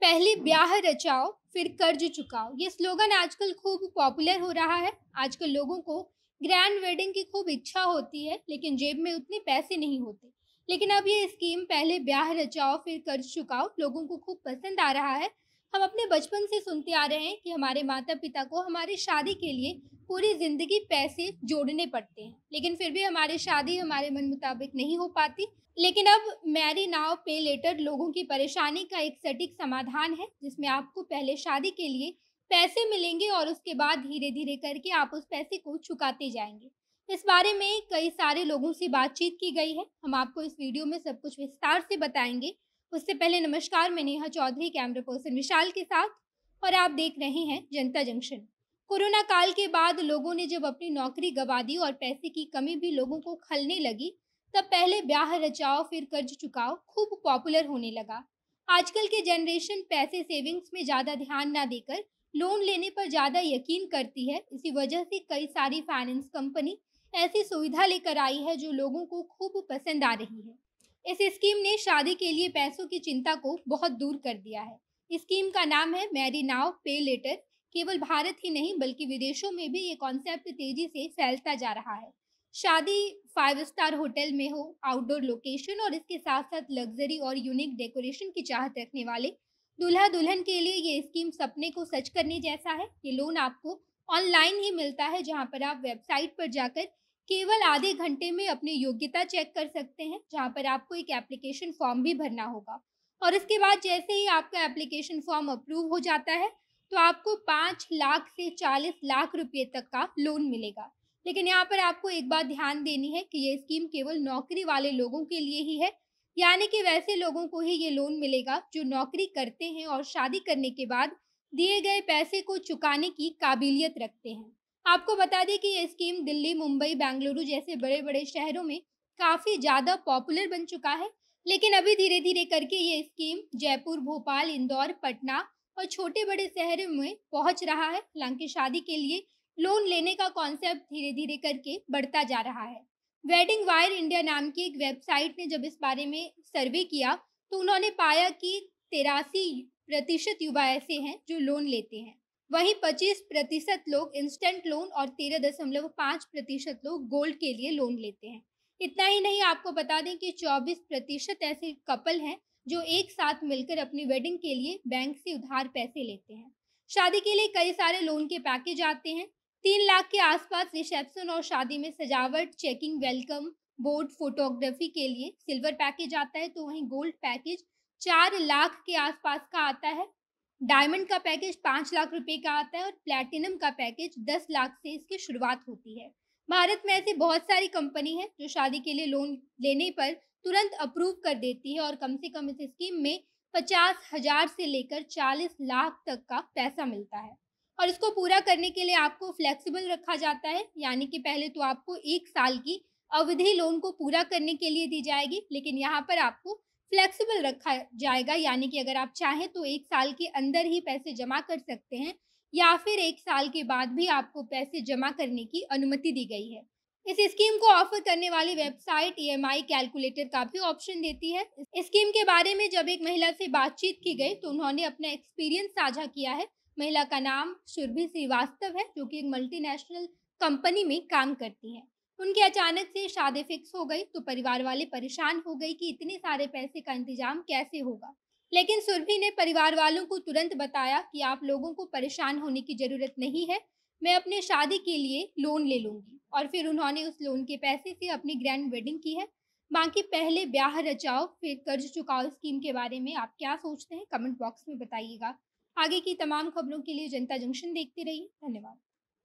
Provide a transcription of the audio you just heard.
पहले ब्याह रचाओ फिर कर्ज चुकाओ ये स्लोगन आजकल खूब पॉपुलर हो रहा है आजकल लोगों को ग्रैंड वेडिंग की खूब इच्छा होती है लेकिन जेब में उतने पैसे नहीं होते लेकिन अब ये स्कीम पहले ब्याह रचाओ फिर कर्ज चुकाओ लोगों को खूब पसंद आ रहा है हम अपने बचपन से सुनते आ रहे हैं कि हमारे माता पिता को हमारी शादी के लिए पूरी ज़िंदगी पैसे जोड़ने पड़ते हैं लेकिन फिर भी हमारी शादी हमारे मन मुताबिक नहीं हो पाती लेकिन अब मैरी नाव पे लेटर लोगों की परेशानी का एक सटीक समाधान है जिसमें आपको पहले शादी के लिए पैसे मिलेंगे और उसके बाद धीरे धीरे करके आप उस पैसे को चुकाते जाएंगे इस बारे में कई सारे लोगों से बातचीत की गई है हम आपको इस वीडियो में सब कुछ विस्तार से बताएंगे उससे पहले नमस्कार मैं नेहा चौधरी कैमरा पर्सन विशाल के साथ और आप देख रहे हैं जनता जंक्शन कोरोना काल के बाद लोगों ने जब अपनी नौकरी गवा दी और पैसे की कमी भी लोगों को खलने लगी तब पहले ब्याह रचाओ फिर कर्ज चुकाओ खूब पॉपुलर होने लगा आजकल के जनरेशन पैसे सेविंग्स में ज़्यादा ध्यान ना देकर लोन लेने पर ज़्यादा यकीन करती है इसी वजह से कई सारी फाइनेंस कंपनी ऐसी सुविधा लेकर आई है जो लोगों को खूब पसंद आ रही है इस स्कीम ने शादी के लिए पैसों की चिंता को बहुत दूर कर दिया है स्कीम का नाम है मैरी नाव पे लेटर केवल भारत ही नहीं बल्कि विदेशों में भी ये कॉन्सेप्ट तेजी से फैलता जा रहा है शादी फाइव स्टार होटल में हो आउटडोर लोकेशन और इसके साथ साथ लग्जरी और यूनिक डेकोरेशन की चाहत रखने वाले दूल्हा दुल्हन के लिए ये स्कीम सपने को सच करने जैसा है ये लोन आपको ऑनलाइन ही मिलता है जहाँ पर आप वेबसाइट पर जाकर केवल आधे घंटे में अपनी योग्यता चेक कर सकते हैं जहाँ पर आपको एक एप्लीकेशन फॉर्म भी भरना होगा और इसके बाद जैसे ही आपका एप्लीकेशन फॉर्म अप्रूव हो जाता है तो आपको पाँच लाख से चालीस लाख रुपये तक का लोन मिलेगा लेकिन यहाँ पर आपको एक बात ध्यान देनी है कि ये स्कीम केवल नौकरी वाले लोगों के लिए ही है यानी कि वैसे लोगों को ही ये लोन मिलेगा जो नौकरी करते हैं और शादी करने के बाद दिए गए पैसे को चुकाने की काबिलियत रखते हैं आपको बता दें कि ये स्कीम दिल्ली मुंबई बेंगलुरु जैसे बड़े बड़े शहरों में काफ़ी ज़्यादा पॉपुलर बन चुका है लेकिन अभी धीरे धीरे करके ये स्कीम जयपुर भोपाल इंदौर पटना और छोटे बड़े शहर में पहुंच रहा है हालांकि शादी के लिए लोन लेने का कॉन्सेप्ट धीरे धीरे करके बढ़ता जा रहा है वेडिंग वायर इंडिया नाम की एक वेबसाइट ने जब इस बारे में सर्वे किया तो उन्होंने पाया कि तिरासी प्रतिशत युवा ऐसे हैं जो लोन लेते हैं वहीं पच्चीस प्रतिशत लोग इंस्टेंट लोन और तेरह दशमलव पाँच प्रतिशत लोग गोल्ड के लिए लोन लेते हैं इतना ही नहीं आपको बता दें कि चौबीस प्रतिशत ऐसे कपल हैं जो एक साथ मिलकर अपनी वेडिंग के लिए बैंक से उधार पैसे लेते हैं शादी के लिए कई सारे लोन के पैकेज आते हैं तीन लाख के आसपास रिसेप्शन और शादी में सजावट चेकिंग वेलकम बोर्ड फोटोग्राफी के लिए सिल्वर पैकेज आता है तो वहीं गोल्ड पैकेज चार लाख के आसपास का आता है डायमंड का पैकेज पाँच लाख रुपए का आता है और प्लेटिनम का पैकेज दस लाख से इसकी शुरुआत होती है भारत में ऐसी बहुत सारी कंपनी है जो शादी के लिए लोन लेने पर तुरंत अप्रूव कर देती है और कम से कम इस स्कीम में पचास हजार से लेकर चालीस लाख तक का पैसा मिलता है और इसको पूरा करने के लिए आपको फ्लेक्सिबल रखा जाता है यानी कि पहले तो आपको एक साल की अवधि लोन को पूरा करने के लिए दी जाएगी लेकिन यहाँ पर आपको फ्लेक्सिबल रखा जाएगा यानी कि अगर आप चाहें तो एक साल के अंदर ही पैसे जमा कर सकते हैं या फिर एक साल के बाद भी आपको पैसे जमा करने की अनुमति दी गई है इस स्कीम को ऑफर करने वाली वेबसाइट ईएमआई e कैलकुलेटर का भी ऑप्शन देती है स्कीम के बारे में जब एक महिला से बातचीत की गई तो उन्होंने अपना एक्सपीरियंस साझा किया है महिला का नाम सुरभि श्रीवास्तव है जो कि एक मल्टीनेशनल कंपनी में काम करती है उनकी अचानक से शादी फिक्स हो गई तो परिवार वाले परेशान हो गए कि इतने सारे पैसे का इंतजाम कैसे होगा लेकिन सुरभि ने परिवार वालों को तुरंत बताया कि आप लोगों को परेशान होने की जरूरत नहीं है मैं अपने शादी के लिए लोन ले लूँगी और फिर उन्होंने उस लोन के पैसे से अपनी ग्रैंड वेडिंग की है बाकी पहले ब्याह रचाओ फिर कर्ज चुकाओ स्कीम के बारे में आप क्या सोचते हैं कमेंट बॉक्स में बताइएगा आगे की तमाम खबरों के लिए जनता जंक्शन देखते रहिए धन्यवाद